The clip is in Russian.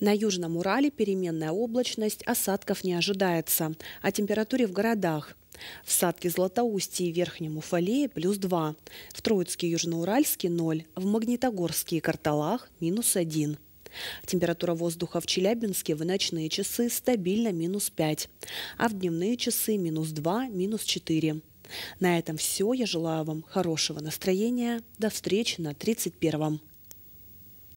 На Южном Урале переменная облачность, осадков не ожидается. О температуре в городах. В Садке Златоусте и Верхнем Уфалее плюс 2. В Троицке Южноуральске 0. В Магнитогорске и Карталах минус 1. Температура воздуха в Челябинске в ночные часы стабильно минус 5, а в дневные часы минус 2, минус 4. На этом все. Я желаю вам хорошего настроения. До встречи на 31-м.